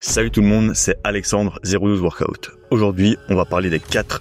Salut tout le monde, c'est Alexandre 012 Workout. Aujourd'hui, on va parler des 4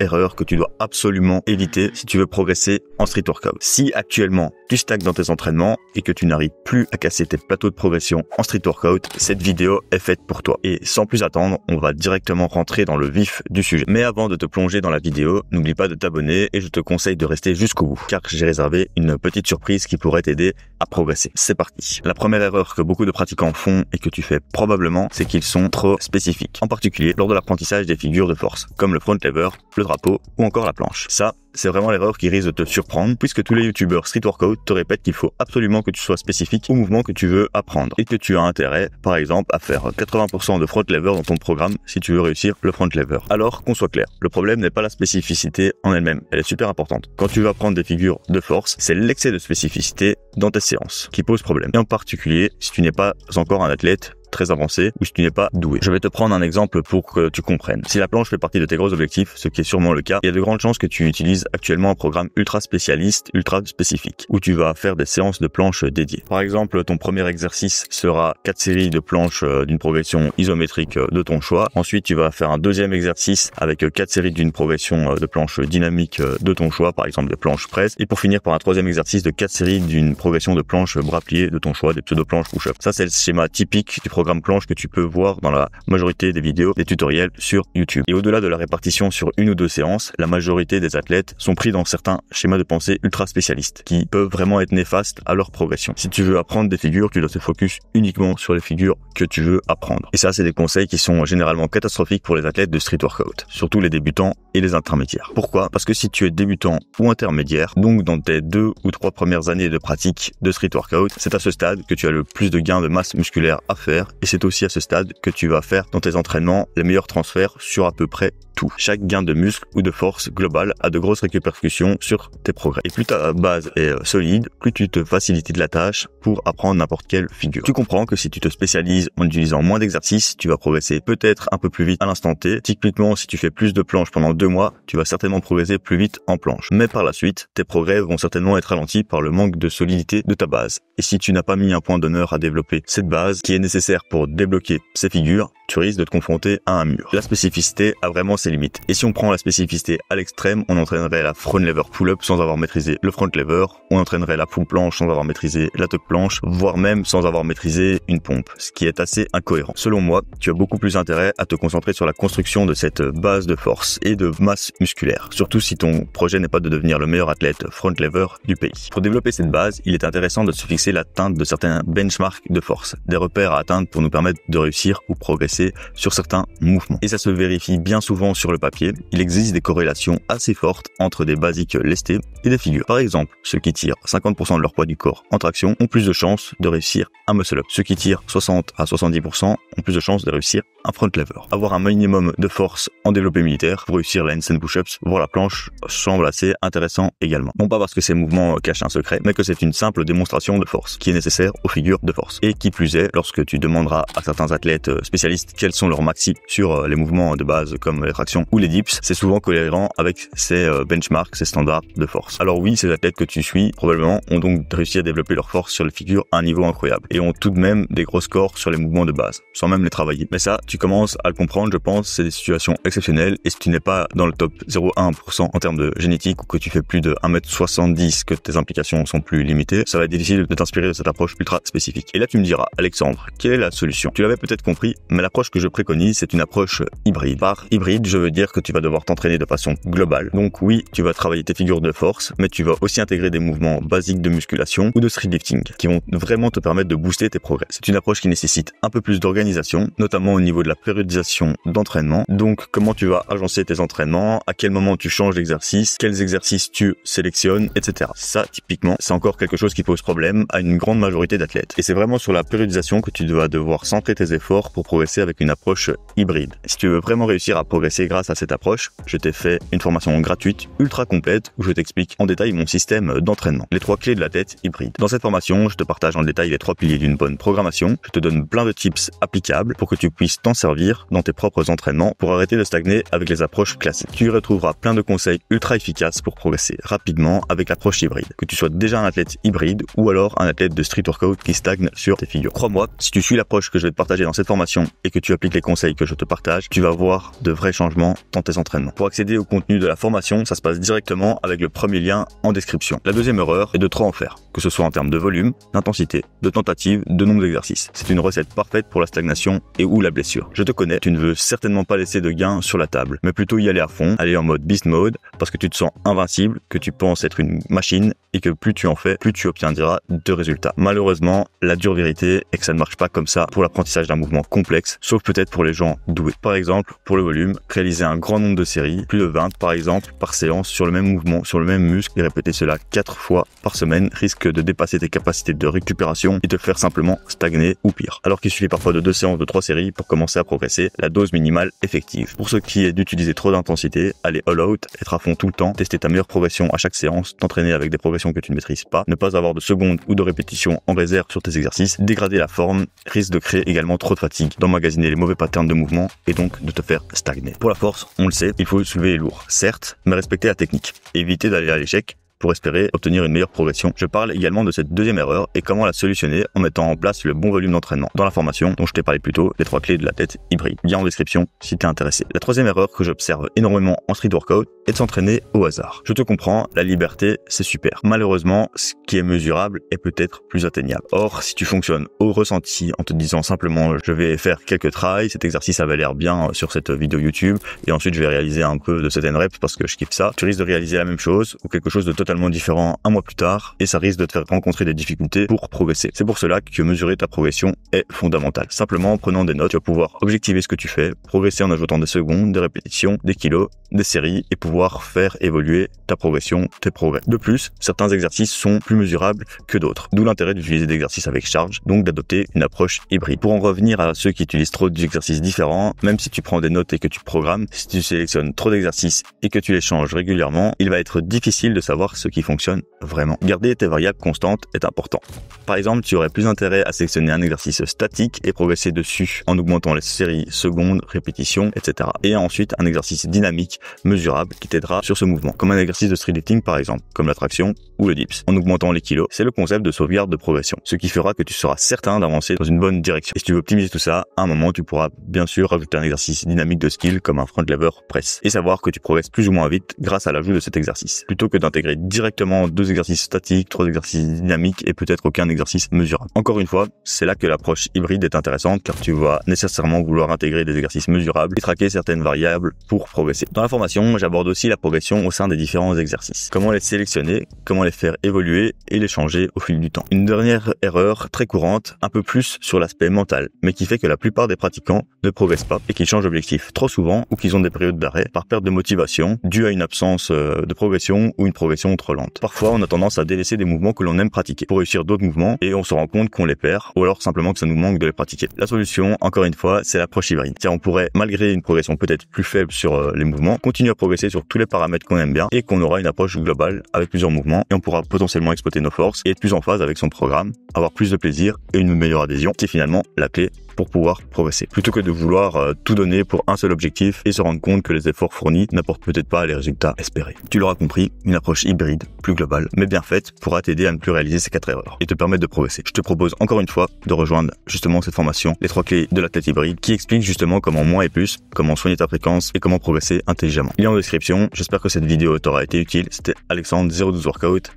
erreur que tu dois absolument éviter si tu veux progresser en street workout. Si actuellement tu stagnes dans tes entraînements et que tu n'arrives plus à casser tes plateaux de progression en street workout, cette vidéo est faite pour toi. Et sans plus attendre, on va directement rentrer dans le vif du sujet. Mais avant de te plonger dans la vidéo, n'oublie pas de t'abonner et je te conseille de rester jusqu'au bout car j'ai réservé une petite surprise qui pourrait t'aider à progresser. C'est parti. La première erreur que beaucoup de pratiquants font et que tu fais probablement, c'est qu'ils sont trop spécifiques, en particulier lors de l'apprentissage des figures de force, comme le front lever le drapeau ou encore la planche. Ça, c'est vraiment l'erreur qui risque de te surprendre puisque tous les youtubeurs street workout te répètent qu'il faut absolument que tu sois spécifique au mouvement que tu veux apprendre et que tu as intérêt, par exemple, à faire 80% de front lever dans ton programme si tu veux réussir le front lever. Alors qu'on soit clair, le problème n'est pas la spécificité en elle-même, elle est super importante. Quand tu vas apprendre des figures de force, c'est l'excès de spécificité dans tes séances qui pose problème. Et en particulier si tu n'es pas encore un athlète très avancé ou si tu n'es pas doué. Je vais te prendre un exemple pour que tu comprennes. Si la planche fait partie de tes gros objectifs, ce qui est sûrement le cas, il y a de grandes chances que tu utilises actuellement un programme ultra spécialiste, ultra spécifique, où tu vas faire des séances de planches dédiées. Par exemple, ton premier exercice sera quatre séries de planches euh, d'une progression isométrique euh, de ton choix. Ensuite, tu vas faire un deuxième exercice avec euh, quatre séries d'une progression de planche dynamique de ton choix, par exemple de planches presse. Et pour finir par un troisième exercice de quatre séries d'une progression de planche bras pliés de ton choix, des pseudo-planches push-up. Ça, c'est le schéma typique du programme programme planche que tu peux voir dans la majorité des vidéos des tutoriels sur YouTube. Et au-delà de la répartition sur une ou deux séances, la majorité des athlètes sont pris dans certains schémas de pensée ultra spécialistes qui peuvent vraiment être néfastes à leur progression. Si tu veux apprendre des figures, tu dois te focus uniquement sur les figures que tu veux apprendre. Et ça, c'est des conseils qui sont généralement catastrophiques pour les athlètes de street workout, surtout les débutants et les intermédiaires. Pourquoi Parce que si tu es débutant ou intermédiaire, donc dans tes deux ou trois premières années de pratique de street workout, c'est à ce stade que tu as le plus de gains de masse musculaire à faire et c'est aussi à ce stade que tu vas faire dans tes entraînements les meilleurs transferts sur à peu près chaque gain de muscle ou de force globale a de grosses répercussions sur tes progrès. Et plus ta base est euh, solide, plus tu te facilites de la tâche pour apprendre n'importe quelle figure. Tu comprends que si tu te spécialises en utilisant moins d'exercices, tu vas progresser peut-être un peu plus vite à l'instant T. Typiquement, si tu fais plus de planches pendant deux mois, tu vas certainement progresser plus vite en planche. Mais par la suite, tes progrès vont certainement être ralentis par le manque de solidité de ta base. Et si tu n'as pas mis un point d'honneur à développer cette base qui est nécessaire pour débloquer ces figures, tu risques de te confronter à un mur. La spécificité a vraiment limites. Et si on prend la spécificité à l'extrême, on entraînerait la front lever pull-up sans avoir maîtrisé le front lever, on entraînerait la pull planche sans avoir maîtrisé la tuck planche, voire même sans avoir maîtrisé une pompe, ce qui est assez incohérent. Selon moi, tu as beaucoup plus intérêt à te concentrer sur la construction de cette base de force et de masse musculaire, surtout si ton projet n'est pas de devenir le meilleur athlète front lever du pays. Pour développer cette base, il est intéressant de se fixer l'atteinte de certains benchmarks de force, des repères à atteindre pour nous permettre de réussir ou progresser sur certains mouvements. Et ça se vérifie bien souvent sur le papier, il existe des corrélations assez fortes entre des basiques lestées et des figures. Par exemple, ceux qui tirent 50% de leur poids du corps en traction ont plus de chances de réussir un muscle-up. Ceux qui tirent 60 à 70% ont plus de chances de réussir un front lever. Avoir un minimum de force en développé militaire pour réussir la handstand push-ups voir la planche semble assez intéressant également. Non pas parce que ces mouvements euh, cachent un secret, mais que c'est une simple démonstration de force qui est nécessaire aux figures de force. Et qui plus est, lorsque tu demanderas à certains athlètes euh, spécialistes quels sont leurs maxi sur euh, les mouvements de base comme les tractions ou les dips, c'est souvent cohérent avec ces benchmarks, ces standards de force. Alors oui, ces athlètes que tu suis probablement ont donc réussi à développer leur force sur les figures à un niveau incroyable et ont tout de même des gros scores sur les mouvements de base, sans même les travailler. Mais ça, tu tu commences à le comprendre, je pense, c'est des situations exceptionnelles. Et si tu n'es pas dans le top 0,1% en termes de génétique ou que tu fais plus de 1m70, que tes implications sont plus limitées, ça va être difficile de t'inspirer de cette approche ultra spécifique. Et là, tu me diras, Alexandre, quelle est la solution Tu l'avais peut-être compris, mais l'approche que je préconise, c'est une approche hybride. Par hybride, je veux dire que tu vas devoir t'entraîner de façon globale. Donc oui, tu vas travailler tes figures de force, mais tu vas aussi intégrer des mouvements basiques de musculation ou de street lifting qui vont vraiment te permettre de booster tes progrès. C'est une approche qui nécessite un peu plus d'organisation, notamment au niveau la périodisation d'entraînement. Donc comment tu vas agencer tes entraînements, à quel moment tu changes d'exercice, quels exercices tu sélectionnes, etc. Ça, typiquement, c'est encore quelque chose qui pose problème à une grande majorité d'athlètes. Et c'est vraiment sur la périodisation que tu vas devoir centrer tes efforts pour progresser avec une approche hybride. Si tu veux vraiment réussir à progresser grâce à cette approche, je t'ai fait une formation gratuite, ultra complète, où je t'explique en détail mon système d'entraînement. Les trois clés de la tête hybride. Dans cette formation, je te partage en détail les trois piliers d'une bonne programmation. Je te donne plein de tips applicables pour que tu puisses t'en servir dans tes propres entraînements pour arrêter de stagner avec les approches classiques. Tu y retrouveras plein de conseils ultra efficaces pour progresser rapidement avec l'approche hybride. Que tu sois déjà un athlète hybride ou alors un athlète de street workout qui stagne sur tes figures. Crois-moi, si tu suis l'approche que je vais te partager dans cette formation et que tu appliques les conseils que je te partage, tu vas voir de vrais changements dans tes entraînements. Pour accéder au contenu de la formation, ça se passe directement avec le premier lien en description. La deuxième erreur est de trop en faire, que ce soit en termes de volume, d'intensité, de tentative, de nombre d'exercices. C'est une recette parfaite pour la stagnation et ou la blessure. Je te connais, tu ne veux certainement pas laisser de gains sur la table, mais plutôt y aller à fond, aller en mode beast mode, parce que tu te sens invincible, que tu penses être une machine et que plus tu en fais, plus tu obtiendras de résultats. Malheureusement, la dure vérité est que ça ne marche pas comme ça pour l'apprentissage d'un mouvement complexe, sauf peut-être pour les gens doués. Par exemple, pour le volume, réaliser un grand nombre de séries, plus de 20 par exemple, par séance sur le même mouvement, sur le même muscle et répéter cela 4 fois par semaine risque de dépasser tes capacités de récupération et te faire simplement stagner ou pire. Alors qu'il suffit parfois de 2 séances de 3 séries pour commencer à progresser la dose minimale effective. Pour ce qui est d'utiliser trop d'intensité, aller all out, être à fond tout le temps, tester ta meilleure progression à chaque séance, t'entraîner avec des progressions que tu ne maîtrises pas, ne pas avoir de secondes ou de répétitions en réserve sur tes exercices, dégrader la forme risque de créer également trop de fatigue, d'emmagasiner les mauvais patterns de mouvement et donc de te faire stagner. Pour la force, on le sait, il faut soulever les lourds, certes, mais respecter la technique. Éviter d'aller à l'échec espérer obtenir une meilleure progression. Je parle également de cette deuxième erreur et comment la solutionner en mettant en place le bon volume d'entraînement. Dans la formation dont je t'ai parlé plus tôt, les trois clés de la tête hybride. lien en description si es intéressé. La troisième erreur que j'observe énormément en street workout est de s'entraîner au hasard. Je te comprends, la liberté, c'est super. Malheureusement, ce qui est mesurable est peut-être plus atteignable. Or, si tu fonctionnes au ressenti en te disant simplement je vais faire quelques trails, cet exercice avait l'air bien euh, sur cette vidéo YouTube et ensuite je vais réaliser un peu de cette reps parce que je kiffe ça, tu risques de réaliser la même chose ou quelque chose de totalement différent un mois plus tard et ça risque de te faire rencontrer des difficultés pour progresser. C'est pour cela que mesurer ta progression est fondamental. Simplement en prenant des notes, tu vas pouvoir objectiver ce que tu fais, progresser en ajoutant des secondes, des répétitions, des kilos, des séries et pouvoir faire évoluer ta progression, tes progrès. De plus, certains exercices sont plus mesurables que d'autres, d'où l'intérêt d'utiliser des exercices avec charge, donc d'adopter une approche hybride. Pour en revenir à ceux qui utilisent trop d'exercices différents, même si tu prends des notes et que tu programmes, si tu sélectionnes trop d'exercices et que tu les changes régulièrement, il va être difficile de savoir ce qui fonctionne vraiment. Garder tes variables constantes est important. Par exemple, tu aurais plus intérêt à sélectionner un exercice statique et progresser dessus en augmentant les séries, secondes, répétitions, etc. Et ensuite un exercice dynamique, mesurable, qui t'aidera sur ce mouvement, comme un exercice de street lifting par exemple, comme la traction ou le dips. En augmentant les kilos, c'est le concept de sauvegarde de progression, ce qui fera que tu seras certain d'avancer dans une bonne direction. Et si tu veux optimiser tout ça, à un moment, tu pourras bien sûr ajouter un exercice dynamique de skill comme un front lever press et savoir que tu progresses plus ou moins vite grâce à l'ajout de cet exercice, plutôt que d'intégrer directement deux exercices statiques, trois exercices dynamiques et peut-être aucun exercice mesurable. Encore une fois, c'est là que l'approche hybride est intéressante car tu vas nécessairement vouloir intégrer des exercices mesurables et traquer certaines variables pour progresser. Dans la formation, j'aborde aussi la progression au sein des différents exercices. Comment les sélectionner, comment les faire évoluer et les changer au fil du temps. Une dernière erreur très courante, un peu plus sur l'aspect mental, mais qui fait que la plupart des pratiquants ne progressent pas et qu'ils changent d'objectif trop souvent ou qu'ils ont des périodes d'arrêt par perte de motivation due à une absence euh, de progression ou une progression Parfois, on a tendance à délaisser des mouvements que l'on aime pratiquer pour réussir d'autres mouvements et on se rend compte qu'on les perd ou alors simplement que ça nous manque de les pratiquer. La solution, encore une fois, c'est l'approche hybride. cest on pourrait, malgré une progression peut-être plus faible sur euh, les mouvements, continuer à progresser sur tous les paramètres qu'on aime bien et qu'on aura une approche globale avec plusieurs mouvements et on pourra potentiellement exploiter nos forces et être plus en phase avec son programme, avoir plus de plaisir et une meilleure adhésion. C'est finalement la clé pour pouvoir progresser, plutôt que de vouloir euh, tout donner pour un seul objectif et se rendre compte que les efforts fournis n'apportent peut-être pas les résultats espérés. Tu l'auras compris, une approche hybride, plus globale, mais bien faite, pourra t'aider à ne plus réaliser ces quatre erreurs et te permettre de progresser. Je te propose encore une fois de rejoindre justement cette formation, les trois clés de l'athlète hybride, qui explique justement comment moins et plus, comment soigner ta fréquence et comment progresser intelligemment. Lien en description, j'espère que cette vidéo t'aura été utile. C'était Alexandre 012 Workout.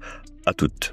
À toutes.